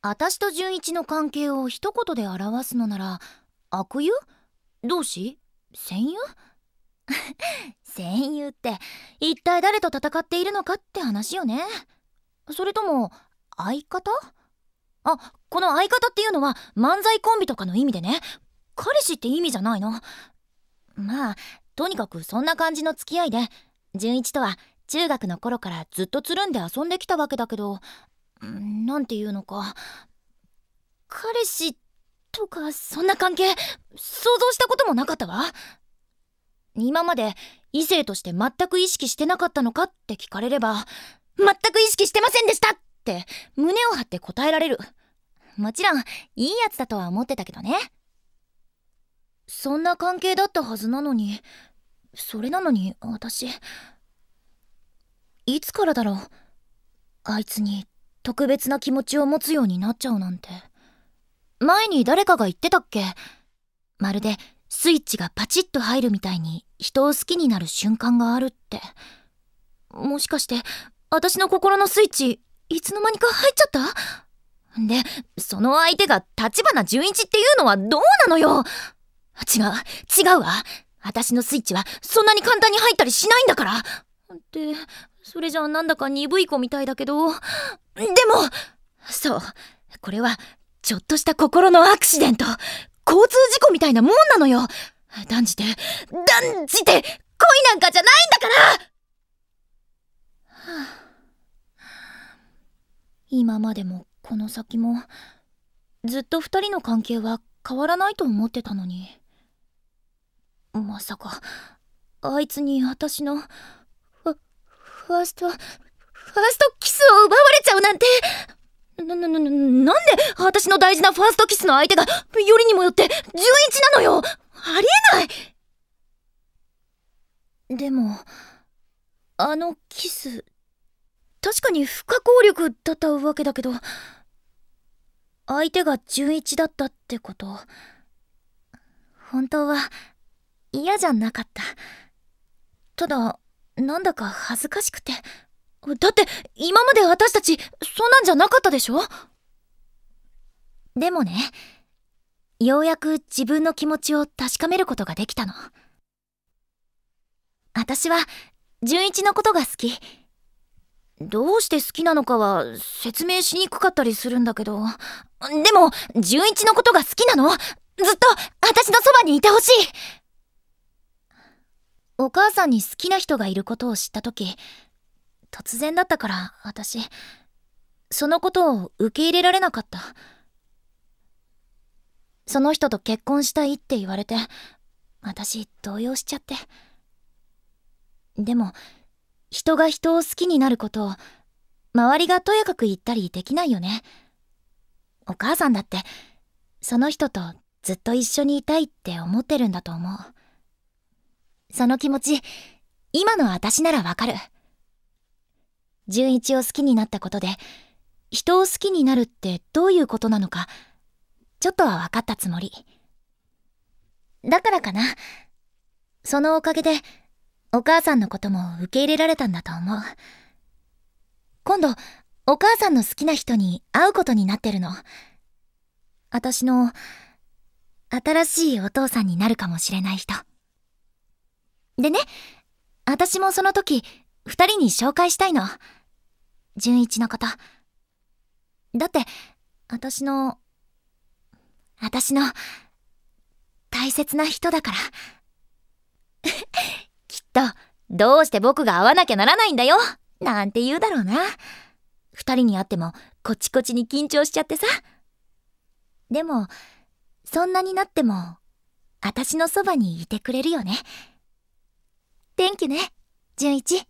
私と純一の関係を一言で表すのなら悪友同志戦友 戦友って一体誰と戦っているのかって話よねそれとも相方あこの相方っていうのは漫才コンビとかの意味でね彼氏って意味じゃないのまあとにかくそんな感じの付き合いで純一とは中学の頃からずっとつるんで遊んできたわけだけどなんていうのか彼氏とかそんな関係想像したこともなかったわ今まで異性として全く意識してなかったのかって聞かれれば全く意識してませんでしたって胸を張って答えられるもちろんいいやつだとは思ってたけどねそんな関係だったはずなのにそれなのに私いつからだろうあいつに特別な気持ちを持つようになっちゃうなんて。前に誰かが言ってたっけまるでスイッチがパチッと入るみたいに人を好きになる瞬間があるって。もしかして、私の心のスイッチ、いつの間にか入っちゃったで、その相手が立花純一っていうのはどうなのよ違う、違うわ。私のスイッチはそんなに簡単に入ったりしないんだから。って、それじゃあなんだか鈍い子みたいだけど、でもそうこれはちょっとした心のアクシデント交通事故みたいなもんなのよ断じて断じて恋なんかじゃないんだから、は今までもこの先もずっと二人の関係は変わらないと思ってたのにまさかあいつに私のファファーストファーストキスなんてな、な、な、なんで私の大事なファーストキスの相手がよりにもよって11なのよありえないでも、あのキス、確かに不可抗力だったわけだけど、相手が11だったってこと、本当は嫌じゃなかった。ただ、なんだか恥ずかしくて、だって今まで私たちそんなんじゃなかったでしょでもね、ようやく自分の気持ちを確かめることができたの。私は純一のことが好き。どうして好きなのかは説明しにくかったりするんだけど。でも、純一のことが好きなのずっと私のそばにいてほしいお母さんに好きな人がいることを知った時、突然だったから私そのことを受け入れられなかったその人と結婚したいって言われて私動揺しちゃってでも人が人を好きになることを周りがとやかく言ったりできないよねお母さんだってその人とずっと一緒にいたいって思ってるんだと思うその気持ち今の私ならわかる。純一を好きになったことで、人を好きになるってどういうことなのか、ちょっとは分かったつもり。だからかな。そのおかげで、お母さんのことも受け入れられたんだと思う。今度、お母さんの好きな人に会うことになってるの。私の、新しいお父さんになるかもしれない人。でね、私もその時、二人に紹介したいの。純一のこと。だって、私の、私の、大切な人だから。きっと、どうして僕が会わなきゃならないんだよなんて言うだろうな。二人に会っても、こちこちに緊張しちゃってさ。でも、そんなになっても、私のそばにいてくれるよね。天気ね、純一。